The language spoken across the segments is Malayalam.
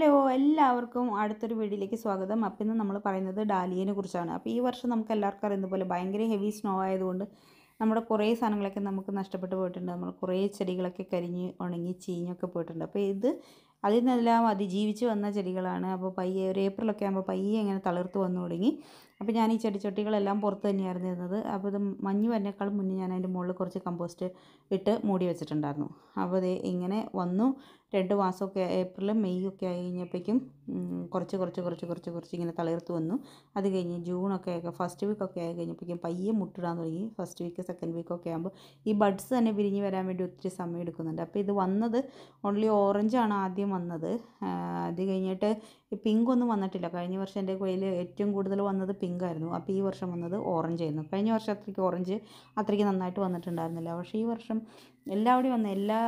ഹലോ എല്ലാവർക്കും അടുത്തൊരു വീഡിയോയിലേക്ക് സ്വാഗതം അപ്പം ഇന്ന് നമ്മൾ പറയുന്നത് ഡാലിയനെ കുറിച്ചാണ് അപ്പോൾ ഈ വർഷം നമുക്ക് എല്ലാവർക്കും അറിയുന്ന പോലെ ഭയങ്കര ഹെവി സ്നോ ആയതുകൊണ്ട് നമ്മുടെ കുറേ സാധനങ്ങളൊക്കെ നമുക്ക് നഷ്ടപ്പെട്ട് പോയിട്ടുണ്ട് നമ്മൾ കുറേ ചെടികളൊക്കെ കരിഞ്ഞ് ഉണങ്ങി ചീഞ്ഞൊക്കെ പോയിട്ടുണ്ട് അപ്പോൾ ഇത് അതിൽ നിന്നെല്ലാം അതിജീവിച്ച് വന്ന ചെടികളാണ് അപ്പോൾ പയ്യെ ഒരു ഏപ്രിലൊക്കെ ആകുമ്പോൾ പയ്യെ ഇങ്ങനെ തളിർത്ത് വന്നു തുടങ്ങി അപ്പോൾ ഞാൻ ഈ ചെടിച്ചട്ടികളെല്ലാം പുറത്ത് തന്നെയായിരുന്നു ഇരുന്നത് അപ്പോൾ ഇത് മഞ്ഞ് വരുന്നേക്കാളും മുന്നേ ഞാൻ അതിൻ്റെ മുകളിൽ കുറച്ച് കമ്പോസ്റ്റ് ഇട്ട് മൂടി വെച്ചിട്ടുണ്ടായിരുന്നു അപ്പോൾ ഇത് ഇങ്ങനെ വന്നു രണ്ട് മാസമൊക്കെ ഏപ്രിൽ മെയ് ഒക്കെ ആയി കഴിഞ്ഞപ്പോഴേക്കും കുറച്ച് കുറച്ച് കുറച്ച് കുറച്ച് കുറച്ച് ഇങ്ങനെ തളിർത്ത് വന്നു അത് കഴിഞ്ഞ് ജൂണൊക്കെ ഫസ്റ്റ് വീക്ക് ഒക്കെ ആയി കഴിഞ്ഞപ്പോഴേക്കും പയ്യെ മുട്ടിടാൻ തുടങ്ങി ഫസ്റ്റ് വീക്ക് സെക്കൻഡ് വീക്ക് ഒക്കെ ആകുമ്പോൾ ഈ ബഡ്സ് തന്നെ പിരിഞ്ഞ് വരാൻ വേണ്ടി ഒത്തിരി സമയം എടുക്കുന്നുണ്ട് അപ്പോൾ ഇത് വന്നത് ഓൺലി ഓറഞ്ചാണ് ആദ്യം വന്നത് അത് കഴിഞ്ഞിട്ട് പിങ്ക് ഒന്നും വന്നിട്ടില്ല കഴിഞ്ഞ വർഷം എൻ്റെ കയ്യിൽ ഏറ്റവും കൂടുതൽ വന്നത് പിങ്ക് പിങ്ക് ആയിരുന്നു അപ്പോൾ ഈ വർഷം വന്നത് ഓറഞ്ച് ആയിരുന്നു കഴിഞ്ഞ വർഷം അത്രയ്ക്ക് ഓറഞ്ച് അത്രയ്ക്ക് നന്നായിട്ട് വന്നിട്ടുണ്ടായിരുന്നില്ല പക്ഷേ ഈ വർഷം എല്ലാവിടെയും വന്ന എല്ലാ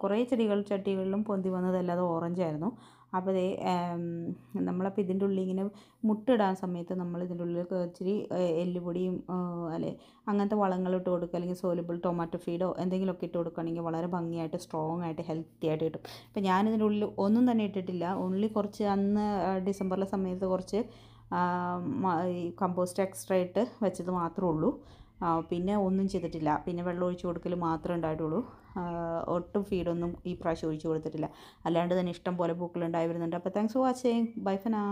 കുറേ ചെടികൾ ചട്ടികളിലും പൊന്തി വന്നതല്ലാതെ ഓറഞ്ച് ആയിരുന്നു അപ്പോൾ ഇതേ നമ്മളപ്പോൾ ഇതിൻ്റെ ഉള്ളിൽ ഇങ്ങനെ മുട്ടിടാൻ സമയത്ത് നമ്മൾ ഇതിൻ്റെ ഉള്ളിൽ ഇച്ചിരി എല്ലുപൊടിയും അല്ലെ അങ്ങനത്തെ വളങ്ങൾ ഇട്ട് കൊടുക്കുക അല്ലെങ്കിൽ സോലബിൾ ടൊമാറ്റോ ഫീഡോ എന്തെങ്കിലുമൊക്കെ ഇട്ട് കൊടുക്കുകയാണെങ്കിൽ വളരെ ഭംഗിയായിട്ട് സ്ട്രോങ് ആയിട്ട് ഹെൽത്തി ആയിട്ട് കിട്ടും അപ്പോൾ ഞാനിതിൻ്റെ ഉള്ളിൽ ഒന്നും തന്നെ ഇട്ടിട്ടില്ല ഓൺലി കുറച്ച് അന്ന് ഡിസംബറിലെ സമയത്ത് കുറച്ച് കമ്പോസ്റ്റ് എക്സ്ട്രാ ഇട്ട് വെച്ചത് മാത്രമേ ഉള്ളൂ പിന്നെ ഒന്നും ചെയ്തിട്ടില്ല പിന്നെ വെള്ളം ഒഴിച്ച് കൊടുക്കൽ മാത്രമേ ഉണ്ടായിട്ടുള്ളൂ ഒട്ടും ഫീഡൊന്നും ഈ പ്രാവശ്യം ഒഴിച്ചു കൊടുത്തിട്ടില്ല അല്ലാണ്ട് തന്നെ ഇഷ്ടം പോലെ പൂക്കളുണ്ടായി വരുന്നുണ്ട് അപ്പോൾ താങ്ക്സ് ഫോർ വാച്ചിങ് ബൈ ഫനാ